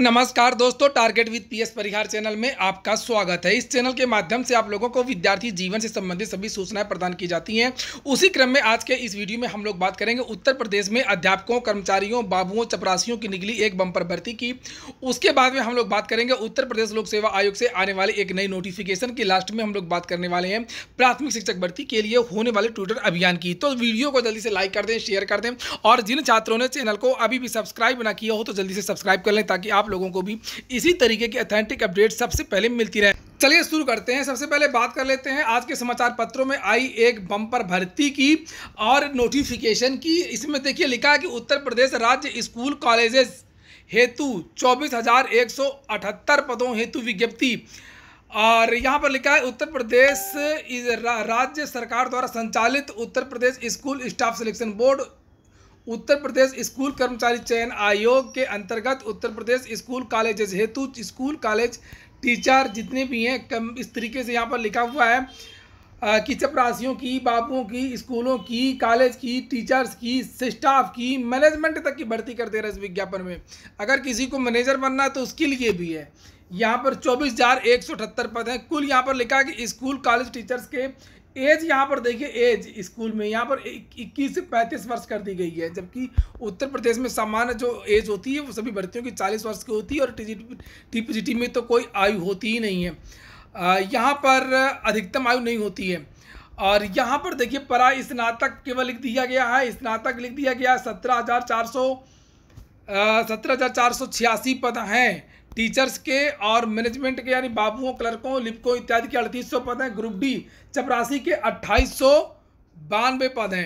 नमस्कार दोस्तों target with PS Parihar channel में आपका स्वागत है इस चैनल के माध्यम से आप लोगों को विद्यार्थी जीवन से संबंधित सभी सूचनाएं प्रदान की जाती हैं उसी क्रम में आज के इस वीडियो में हम लोग बात करेंगे उत्तर प्रदेश में अध्यापकों कर्मचारियों बाबुओं चपरासियों की निकली एक बम्पर भर्ती की उसके बाद में हम लोग बात करेंगे उत्तर प्रदेश लोक सेवा आयोग से आने वाले एक नई नोटिफिकेशन की लास्ट में हम लोग बात करने वाले हैं प्राथमिक शिक्षक भर्ती के लिए होने वाले ट्विटर अभियान की तो वीडियो को जल्दी से लाइक कर दें शेयर कर दें और जिन छात्रों ने चैनल को अभी भी सब्सक्राइब ना किया हो तो जल्दी से सब्सक्राइब कर लें ताकि आप आप लोगों को भी इसी तरीके की अथेंटिक अपडेट सबसे पहले मिलती रहे चलिए शुरू करते हैं सबसे पहले बात कर लेते हैं आज के समाचार पत्रों में आई एक बम्पर भर्ती की और नोटिफिकेशन की इसमें देखिए लिखा है कि उत्तर प्रदेश राज्य स्कूल कॉलेजेस हेतु चौबीस हज़ार एक सौ अठहत्तर पदों हेतु विज्ञप्ति और यहाँ पर लिखा है उत्तर प्रदेश राज्य सरकार द्वारा संचालित Uttar Pradesh school staff selection board Uttar Pradesh school कर्मचारी चयन आयोग के अंतर्गत उत्तर प्रदेश स्कूल कॉलेज हेतु स्कूल कॉलेज टीचर जितने भी हैं कम इस तरीके से यहाँ पर लिखा हुआ है कि चपरासियों की बापुओं की स्कूलों की कॉलेज की टीचर्स की स्टाफ की मैनेजमेंट तक की भर्ती कर दे रहा है इस विज्ञापन में अगर किसी को मैनेजर बनना है तो उसके लिए भी है यहाँ पर चौबीस हज़ार एक सौ अठहत्तर पद हैं कुल यहाँ पर लिखा है कि स्कूल कॉलेज टीचर्स के एज यहाँ पर देखिए एज स्कूल में यहाँ पर 21 से 35 वर्ष कर दी गई है जबकि उत्तर प्रदेश में सामान्य जो एज होती है वो सभी भर्तियों की 40 वर्ष की होती है और टी टी में तो कोई आयु होती ही नहीं है यहाँ पर अधिकतम आयु नहीं होती है और यहाँ पर देखिए परा स्नातक केवल लिख दिया गया है स्नातक लिख दिया गया सत्रह हज़ार चार सौ सत्रह हज़ार चार सौ छियासी पद हैं टीचर्स के और मैनेजमेंट के यानी बाबुओं क्लर्कों लिपकों इत्यादि के अड़तीस सौ पद हैं ग्रुप डी चपरासी के अट्ठाईस सौ बानवे पद हैं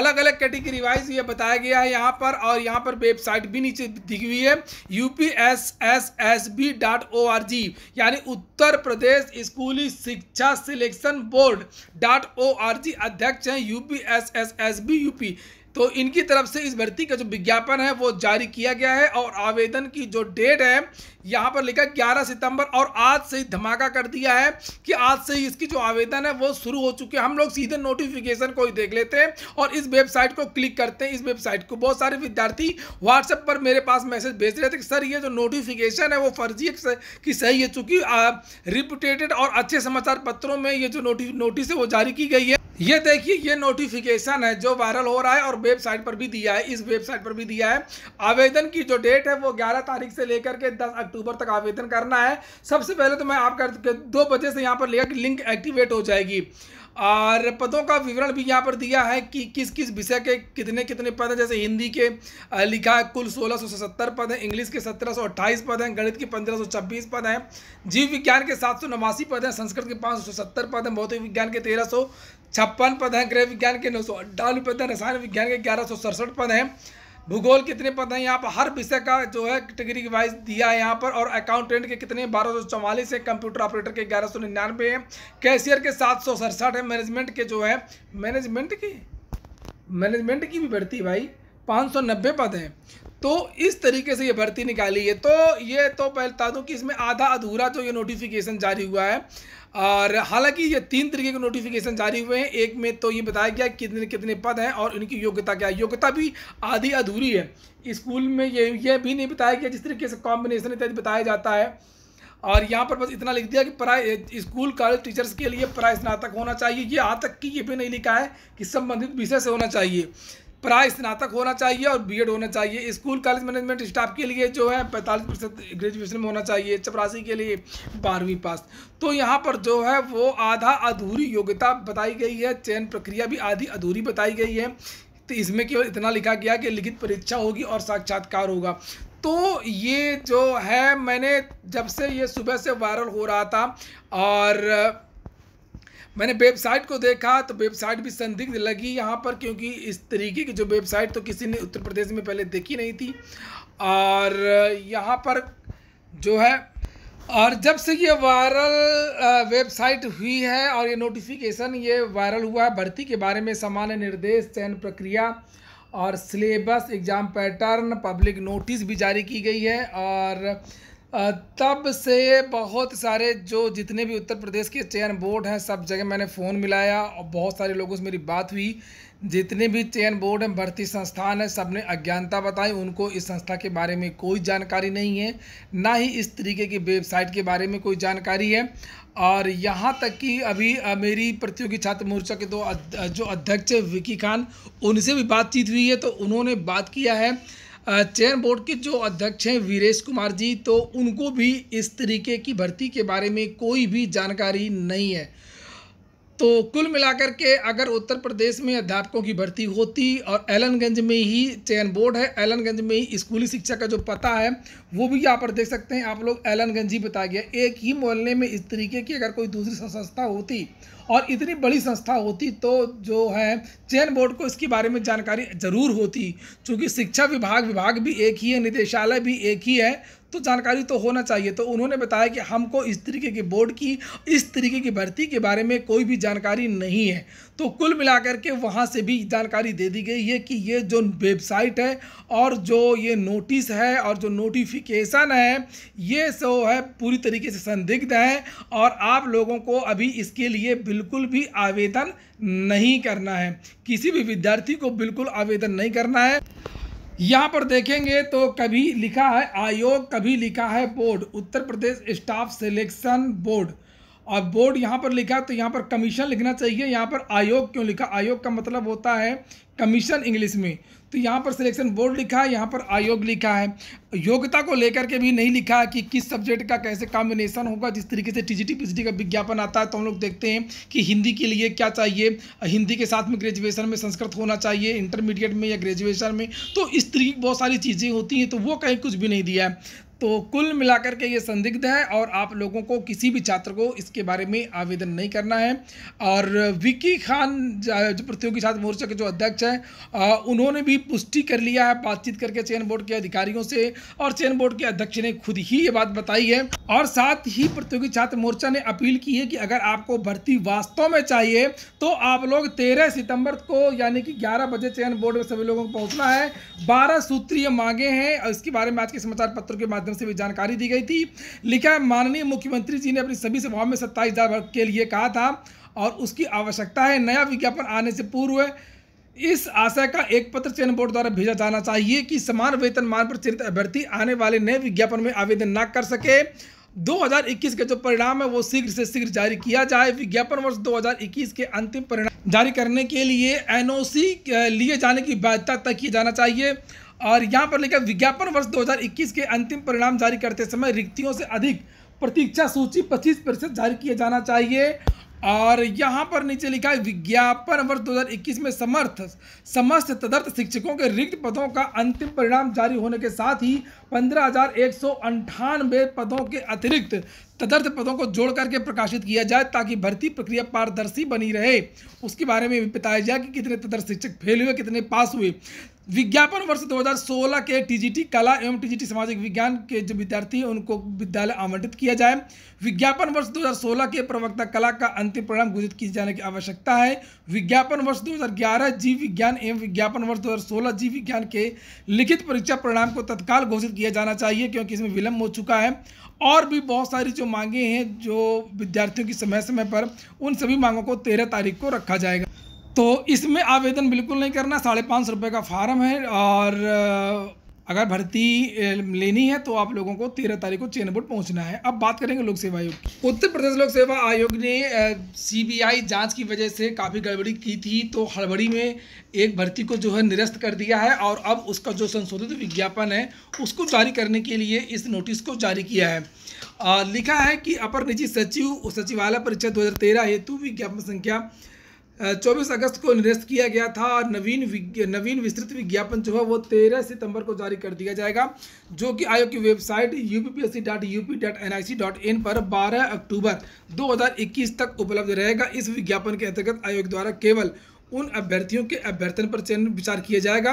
अलग अलग कैटेगरी वाइज ये बताया गया है यहाँ पर और यहाँ पर वेबसाइट भी नीचे दी हुई है U P S S S B dot O R G यानी उत्तर प्रदेश स्कूली शिक्षा selection board dot O R G अध्यक्ष हैं U P S S S B U P तो इनकी तरफ से इस भर्ती का जो विज्ञापन है वो जारी किया गया है और आवेदन की जो डेट है यहाँ पर लिखा 11 सितंबर और आज से ही धमाका कर दिया है कि आज से ही इसकी जो आवेदन है वो शुरू हो चुके हैं हम लोग सीधे नोटिफिकेशन को ही देख लेते हैं और इस वेबसाइट को क्लिक करते हैं इस वेबसाइट को बहुत सारे विद्यार्थी व्हाट्सएप पर मेरे पास मैसेज भेज रहे थे कि सर ये जो नोटिफिकेशन है वो फर्जी की सही है चूंकि रिप्यूटेटेड और अच्छे समाचार पत्रों में ये जो नोटिस है वो जारी की गई है ये देखिए ये नोटिफिकेशन है जो वायरल हो रहा है और वेबसाइट पर भी दिया है इस वेबसाइट पर भी दिया है आवेदन की जो डेट है वो 11 तारीख से लेकर के 10 अक्टूबर तक आवेदन करना है सबसे पहले तो मैं आपका दो बजे से यहाँ पर लेगा कि लिंक एक्टिवेट हो जाएगी और पदों का विवरण भी यहाँ पर दिया है कि किस किस विषय के कितने कितने पद हैं जैसे हिंदी के लिखा है कुल सोलह सौ पद हैं इंग्लिश के सत्रह सौ अट्ठाईस पद हैं गणित के पंद्रह सौ छब्बीस पद हैं जीव विज्ञान के सात सौ नवासी पद हैं संस्कृत के पाँच सौ सत्तर पद हैं भौतिक विज्ञान के तेरह सौ छप्पन पद हैं गृह विज्ञान के नौ सौ अट्ठानवे पद हैं रसायन विज्ञान के ग्यारह सौ सड़सठ पद हैं भूगोल कितने पद हैं यहाँ पर हर विषय का जो है कैटेगरी वाइज दिया है यहाँ पर और अकाउंटेंट के कितने बारह सौ चौवालीस है कंप्यूटर ऑपरेटर के ग्यारह सौ निन्यानवे है कैशियर के सात सौ सड़सठ है मैनेजमेंट के जो है मैनेजमेंट की मैनेजमेंट की भी बढ़ती है भाई पाँच सौ नब्बे पद हैं तो इस तरीके से ये भर्ती निकाली है तो ये तो पहले बता दूँ कि इसमें आधा अधूरा जो ये नोटिफिकेशन जारी हुआ है और हालांकि ये तीन तरीके के नोटिफिकेशन जारी हुए हैं एक में तो ये बताया गया कितने कितने पद हैं और इनकी योग्यता क्या है योग्यता भी आधी अधूरी है स्कूल में ये ये भी नहीं बताया गया जिस तरीके से कॉम्बिनेशन इत्यादि बताया जाता है और यहाँ पर बस इतना लिख दिया कि प्राय स्कूल कॉलेज टीचर्स के लिए प्राय स्नातक होना चाहिए ये आज तक की ये भी नहीं लिखा है कि संबंधित विषय से होना चाहिए प्राय स्नातक होना चाहिए और बीएड होना चाहिए स्कूल कॉलेज मैनेजमेंट स्टाफ के लिए जो है पैंतालीस प्रतिशत ग्रेजुएशन में होना चाहिए चपरासी के लिए बारहवीं पास तो यहाँ पर जो है वो आधा अधूरी योग्यता बताई गई है चयन प्रक्रिया भी आधी अधूरी बताई गई है तो इसमें केवल इतना लिखा गया कि लिखित परीक्षा होगी और साक्षात्कार होगा तो ये जो है मैंने जब से ये सुबह से वायरल हो रहा था और मैंने वेबसाइट को देखा तो वेबसाइट भी संदिग्ध लगी यहाँ पर क्योंकि इस तरीके की जो वेबसाइट तो किसी ने उत्तर प्रदेश में पहले देखी नहीं थी और यहाँ पर जो है और जब से ये वायरल वेबसाइट हुई है और ये नोटिफिकेशन ये वायरल हुआ है भर्ती के बारे में सामान्य निर्देश चयन प्रक्रिया और syllabus exam pattern public notice भी जारी की गई है और तब से बहुत सारे जो जितने भी उत्तर प्रदेश के चयन बोर्ड हैं सब जगह मैंने फ़ोन मिलाया और बहुत सारे लोगों से मेरी बात हुई जितने भी चयन बोर्ड हैं भर्ती संस्थान हैं सब ने अज्ञानता बताई उनको इस संस्था के बारे में कोई जानकारी नहीं है ना ही इस तरीके की वेबसाइट के बारे में कोई जानकारी है और यहाँ तक कि अभी मेरी प्रतियोगी छात्र मोर्चा के दो जो अध्यक्ष विकी खान उनसे भी बातचीत हुई है तो उन्होंने बात किया है चयन बोर्ड के जो अध्यक्ष हैं वीरेश कुमार जी तो उनको भी इस तरीके की भर्ती के बारे में कोई भी जानकारी नहीं है तो कुल मिलाकर के अगर उत्तर प्रदेश में अध्यापकों की भर्ती होती और एलनगंज में ही चयन बोर्ड है एलनगंज में ही स्कूली शिक्षा का जो पता है वो भी यहाँ पर देख सकते हैं आप लोग एलनगंज ही बताया गया एक ही मोहल्ले में इस तरीके की अगर कोई दूसरी संस्था होती और इतनी बड़ी संस्था होती तो जो है चयन बोर्ड को इसके बारे में जानकारी ज़रूर होती चूँकि शिक्षा विभाग विभाग भी एक ही है निदेशालय भी एक ही है तो जानकारी तो होना चाहिए तो उन्होंने बताया कि हमको इस तरीके के बोर्ड की इस तरीके की भर्ती के बारे में कोई भी जानकारी नहीं है तो कुल मिलाकर के वहाँ से भी जानकारी दे दी गई है कि ये जो वेबसाइट है और जो ये नोटिस है और जो नोटिफिकेशन है ये सो है पूरी तरीके से संदिग्ध है और आप लोगों को अभी इसके लिए बिल्कुल बिल्कुल भी आवेदन नहीं करना है किसी भी विद्यार्थी को बिल्कुल आवेदन नहीं करना है यहाँ पर देखेंगे तो कभी लिखा है आयोग कभी लिखा है board Uttar Pradesh staff selection board और बोर्ड यहाँ पर लिखा तो यहाँ पर कमीशन लिखना चाहिए यहाँ पर आयोग क्यों लिखा आयोग का मतलब होता है कमीशन इंग्लिश में तो यहाँ पर सिलेक्शन बोर्ड लिखा है यहाँ पर आयोग लिखा है योग्यता को लेकर के भी नहीं लिखा है कि किस सब्जेक्ट का कैसे कॉम्बिनेशन होगा जिस तरीके से टीजीटी पीजीटी का विज्ञापन आता है तो हम लोग देखते हैं कि हिंदी के लिए क्या चाहिए हिंदी के साथ में ग्रेजुएशन में संस्कृत होना चाहिए इंटरमीडिएट में या ग्रेजुएशन में तो इस तरीके बहुत सारी चीज़ें होती हैं तो वो कहीं कुछ भी नहीं दिया है तो कुल मिलाकर के ये संदिग्ध है और आप लोगों को किसी भी छात्र को इसके बारे में आवेदन नहीं करना है और विकी खान जो प्रतियोगी छात्र मोर्चा के जो अध्यक्ष हैं उन्होंने भी पुष्टि कर लिया है बातचीत करके चयन बोर्ड के अधिकारियों से और चयन बोर्ड के अध्यक्ष ने खुद ही ये बात बताई है और साथ ही प्रतियोगी छात्र मोर्चा ने अपील की है कि अगर आपको भर्ती वास्तव में चाहिए तो आप लोग तेरह सितंबर को यानी कि ग्यारह बजे चयन बोर्ड में सभी लोगों को पहुंचना है बारह सूत्रीय मांगे हैं और इसके बारे में आज के समाचार पत्रों के माध्यम माध्यम से भी जानकारी दी गई थी लिखा है माननीय मुख्यमंत्री जी ने अपनी सभी सभाओं में सत्ताईस वर्ग के लिए कहा था और उसकी आवश्यकता है नया विज्ञापन आने से पूर्व इस आशय का एक पत्र चयन बोर्ड द्वारा भेजा जाना चाहिए कि समान वेतन मान पर चिरित अभ्यर्थी आने वाले नए विज्ञापन में आवेदन न कर सके 2021 के जो परिणाम है वो शीघ्र से शीघ्र जारी किया जाए विज्ञापन वर्ष 2021 के अंतिम परिणाम जारी करने के लिए एनओसी लिए जाने की बाध्यता तय किया जाना चाहिए और यहाँ पर लिखा विज्ञापन वर्ष 2021 के अंतिम परिणाम जारी करते समय रिक्तियों से अधिक प्रतीक्षा सूची 25 प्रतिशत जारी किया जाना चाहिए और यहाँ पर नीचे लिखा है विज्ञापन वर्ष 2021 में समर्थ समस्त तदर्थ शिक्षकों के रिक्त पदों का अंतिम परिणाम जारी होने के साथ ही पंद्रह पदों के अतिरिक्त तदर्थ पदों को जोड़ करके प्रकाशित किया जाए ताकि भर्ती प्रक्रिया पारदर्शी बनी रहे उसके बारे में भी बताया जाए कि कितने तदर्थ शिक्षक फेल हुए कितने पास हुए विज्ञापन वर्ष 2016 के टीजीटी कला एवं टीजीटी सामाजिक विज्ञान के जो विद्यार्थी हैं उनको विद्यालय आवंटित किया जाए विज्ञापन वर्ष 2016 के प्रवक्ता कला का अंतिम परिणाम घोषित किए जाने की आवश्यकता है विज्ञापन वर्ष 2011 जीव विज्ञान एवं विज्ञापन वर्ष 2016 जीव विज्ञान के लिखित परीक्षा परिणाम को तत्काल घोषित किया जाना चाहिए क्योंकि इसमें विलंब हो चुका है और भी बहुत सारी जो मांगे हैं जो विद्यार्थियों की समय समय पर उन सभी मांगों को तेरह तारीख को रखा जाएगा तो इसमें आवेदन बिल्कुल नहीं करना साढ़े पाँच सौ रुपये का फार्म है और अगर भर्ती लेनी है तो आप लोगों को तेरह तारीख को बोर्ड पहुंचना है अब बात करेंगे लोक सेवा आयोग उत्तर प्रदेश लोक सेवा आयोग ने सीबीआई जांच की वजह से काफ़ी गड़बड़ी की थी तो हड़बड़ी में एक भर्ती को जो है निरस्त कर दिया है और अब उसका जो संशोधित विज्ञापन है उसको जारी करने के लिए इस नोटिस को जारी किया है आ, लिखा है कि अपर निजी सचिव सचिवालय परीक्षा दो हेतु विज्ञापन संख्या चौबीस अगस्त को निरस्त किया गया था और नवीन नवीन विस्तृत विज्ञापन जो है वो तेरह सितंबर को जारी कर दिया जाएगा जो कि आयोग की website U P P S C dot U P dot N I C dot in पर बारह अक्टूबर दो हज़ार इक्कीस तक उपलब्ध रहेगा इस विज्ञापन के अंतर्गत आयोग द्वारा केवल उन अभ्यर्थियों के अभ्यर्थन पर चयन विचार किया जाएगा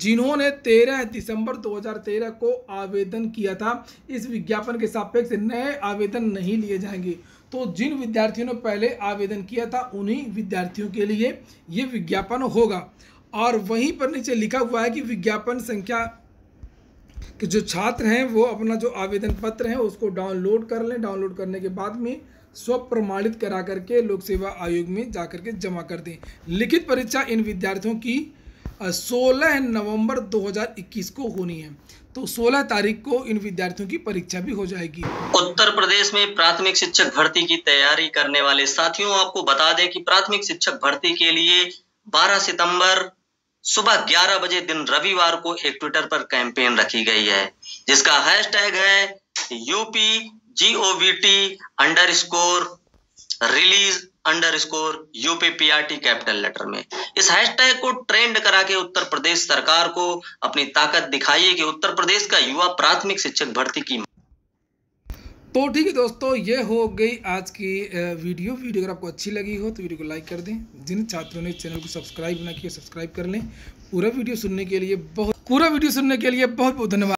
जिन्होंने 13 दिसंबर 2013 को आवेदन किया था इस विज्ञापन के सापेक्ष नए आवेदन नहीं लिए जाएंगे तो जिन विद्यार्थियों ने पहले आवेदन किया था उन्हीं विद्यार्थियों के लिए ये विज्ञापन होगा और वहीं पर नीचे लिखा हुआ है कि विज्ञापन संख्या के जो छात्र हैं वो अपना जो आवेदन पत्र है उसको डाउनलोड कर लें डाउनलोड करने के बाद में स्वप्रमाणित करा करके लोक सेवा आयोग में जा करके जमा कर दें लिखित परीक्षा इन विद्यार्थियों की सोलह नवंबर 2021 को होनी है तो 16 तारीख को इन विद्यार्थियों की परीक्षा भी हो जाएगी उत्तर प्रदेश में प्राथमिक शिक्षक भर्ती की तैयारी करने वाले साथियों आपको बता दें कि प्राथमिक शिक्षक भर्ती के लिए 12 सितंबर सुबह 11 बजे दिन रविवार को एक ट्विटर पर कैंपेन रखी गई है जिसका हैशटैग है UP G O V T underscore release underscore UPPRT capital letter में इस हैशटैग को ट्रेंड करा के उत्तर प्रदेश सरकार को अपनी ताकत दिखाइए कि उत्तर प्रदेश का युवा प्राथमिक शिक्षक भर्ती की तो ठीक है दोस्तों ये हो गई आज की वीडियो वीडियो अगर आपको अच्छी लगी हो तो वीडियो को लाइक कर दें जिन छात्रों ने चैनल को सब्सक्राइब ना किया सब्सक्राइब कर लें पूरा वीडियो सुनने के लिए बहुत पूरा वीडियो सुनने के लिए बहुत बहुत धन्यवाद